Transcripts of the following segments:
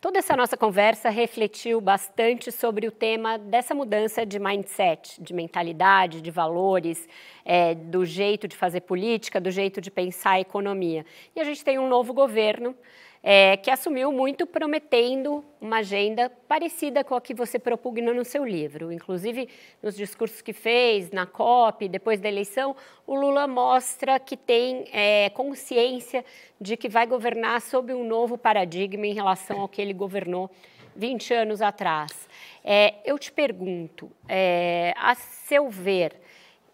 Toda essa nossa conversa refletiu bastante sobre o tema dessa mudança de mindset, de mentalidade, de valores, é, do jeito de fazer política, do jeito de pensar a economia. E a gente tem um novo governo é, que assumiu muito prometendo uma agenda parecida com a que você propugna no seu livro. Inclusive, nos discursos que fez, na COP, depois da eleição, o Lula mostra que tem é, consciência de que vai governar sob um novo paradigma em relação ao que ele governou 20 anos atrás. É, eu te pergunto, é, a seu ver,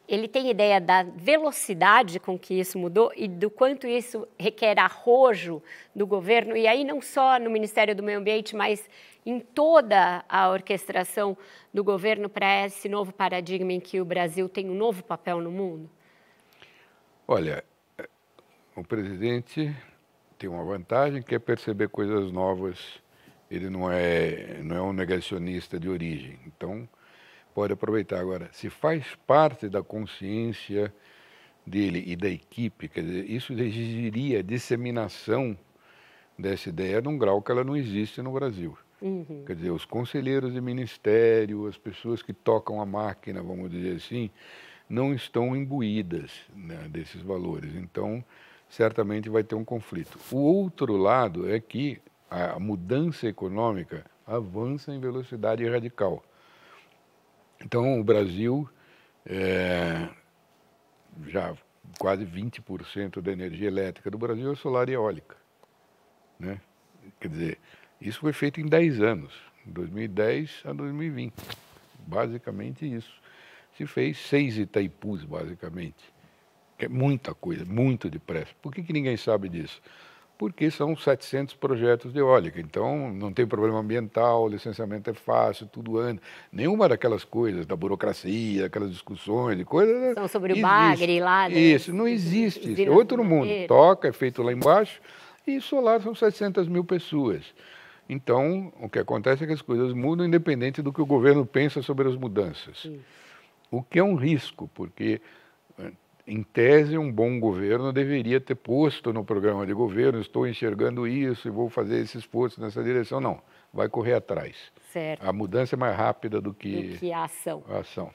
ele tem ideia da velocidade com que isso mudou e do quanto isso requer arrojo do governo, e aí não só no Ministério do Meio Ambiente, mas em toda a orquestração do governo para esse novo paradigma em que o Brasil tem um novo papel no mundo? Olha, o presidente tem uma vantagem que é perceber coisas novas. Ele não é, não é um negacionista de origem. Então, pode aproveitar. Agora, se faz parte da consciência dele e da equipe, quer dizer, isso exigiria a disseminação dessa ideia num grau que ela não existe no Brasil. Uhum. Quer dizer, os conselheiros de ministério, as pessoas que tocam a máquina, vamos dizer assim, não estão imbuídas né, desses valores. Então, certamente vai ter um conflito. O outro lado é que a mudança econômica avança em velocidade radical. Então, o Brasil, é, já quase 20% da energia elétrica do Brasil é solar e eólica. Né? Quer dizer, isso foi feito em 10 anos, 2010 a 2020. Basicamente isso. Se fez seis Itaipus, basicamente. é muita coisa, muito depressa. Por que, que ninguém sabe disso? porque são 700 projetos de eólica. Então, não tem problema ambiental, o licenciamento é fácil, tudo anda. Nenhuma daquelas coisas, da burocracia, aquelas discussões de coisas... Né, são sobre o bagre lá... Né? Isso, não existe. Isso. É outro mundo. Toca, é feito lá embaixo, e solar são 700 mil pessoas. Então, o que acontece é que as coisas mudam independente do que o governo pensa sobre as mudanças. Isso. O que é um risco, porque eh, em tese, um bom governo deveria ter posto no programa de governo: estou enxergando isso e vou fazer esse esforço nessa direção. Não, vai correr atrás. Certo. A mudança é mais rápida do que, do que a ação. A ação.